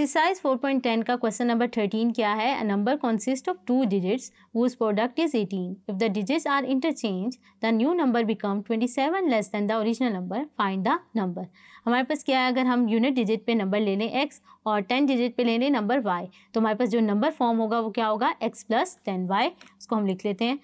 exercise 4.10 का question number 13 क्या है number consist of two digits whose product is 18 if the digits are interchanged the new number become 27 less than the original number find the number हमारे पास क्या है अगर हम unit digit पे नंबर ले लें एक्स और 10 डिजिट पे ले लें नंबर वाई तो हमारे पास जो नंबर फॉर्म होगा वो क्या होगा एक्स प्लस टेन वाई उसको हम लिख लेते हैं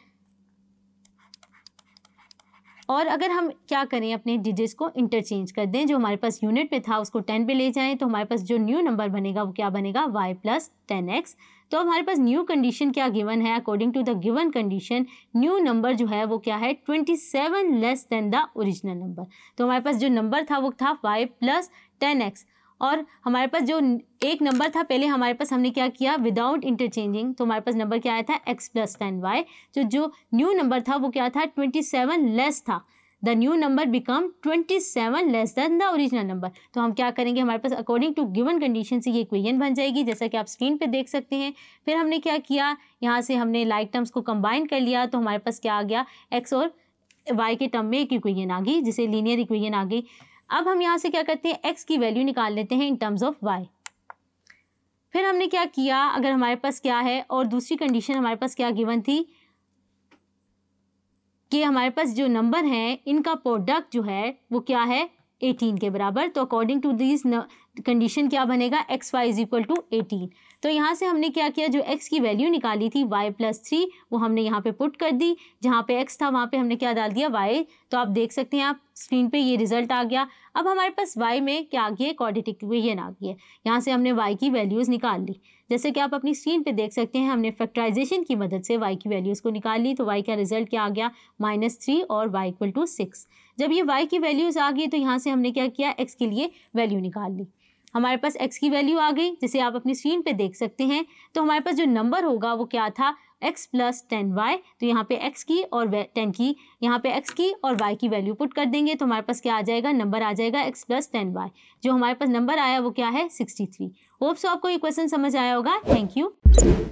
और अगर हम क्या करें अपने डिजिट्स को इंटरचेंज कर दें जो हमारे पास यूनिट में था उसको टेन पे ले जाएं तो हमारे पास जो न्यू नंबर बनेगा वो क्या बनेगा वाई प्लस टेन एक्स तो हमारे पास न्यू कंडीशन क्या गिवन है according to the given condition new number जो है वो क्या है twenty seven less than the original number तो हमारे पास जो नंबर था वो था वाई प्लस टेन एक्स और हमारे पास जो एक नंबर था पहले हमारे पास हमने क्या किया विदाउट इंटरचेंजिंग तो हमारे पास नंबर क्या आया था एक्स प्लस टेन वाई तो जो न्यू नंबर था वो क्या था ट्वेंटी सेवन लेस था the new number become twenty seven less than the original number तो हम क्या करेंगे हमारे पास अकॉर्डिंग टू गिवन कंडीशन से ये इक्वेशन बन जाएगी जैसा कि आप स्क्रीन पे देख सकते हैं फिर हमने क्या किया यहाँ से हमने लाइक टर्म्स को कंबाइन कर लिया तो हमारे पास क्या आ गया एक्स और वाई के टर्म में एक इक्वेशन आ गई जिसे लीनियर इक्वेशन आ गई अब हम यहाँ से क्या करते हैं एक्स की वैल्यू निकाल लेते हैं इन टर्म्स ऑफ वाई फिर हमने क्या किया अगर हमारे पास क्या है और दूसरी कंडीशन हमारे पास क्या गिवन थी कि हमारे पास जो नंबर हैं इनका प्रोडक्ट जो है वो क्या है एटीन के बराबर तो अकॉर्डिंग टू दिस कंडीशन क्या बनेगा X Y is equal to eighteen तो यहाँ से हमने क्या किया जो एक्स की वैल्यू निकाली थी वाई प्लस थ्री वो हमने यहाँ पे पुट कर दी जहाँ पे एक्स था वहाँ पे हमने क्या डाल दिया वाई तो आप देख सकते हैं आप स्क्रीन पे ये रिजल्ट आ गया अब हमारे पास वाई में क्या आ गया है क्वाड्रेटिक इक्वेशन आ गई है यहाँ से हमने वाई की वैल्यूज़ निकाल ली जैसे कि आप अपनी स्क्रीन पे देख सकते हैं हमने फैक्टराइजेशन की मदद से वाई की वैल्यूज़ को निकाल ली तो वाई का रिजल्ट क्या आ गया माइनस थ्री और वाई इक्वल टू सिक्स जब ये वाई की वैल्यूज़ आ गई तो यहाँ से हमने क्या किया एक्स के लिए वैल्यू निकाल ली हमारे पास x की वैल्यू आ गई जिसे आप अपनी स्क्रीन पे देख सकते हैं तो हमारे पास जो नंबर होगा वो क्या था x प्लस टेन वाई तो यहाँ पे x की और टेन की यहाँ पे x की और y की वैल्यू पुट कर देंगे तो हमारे पास क्या आ जाएगा नंबर आ जाएगा x प्लस टेन वाई जो हमारे पास नंबर आया वो क्या है सिक्सटी थ्री होप्स आपको ये क्वेश्चन समझ आया होगा थैंक यू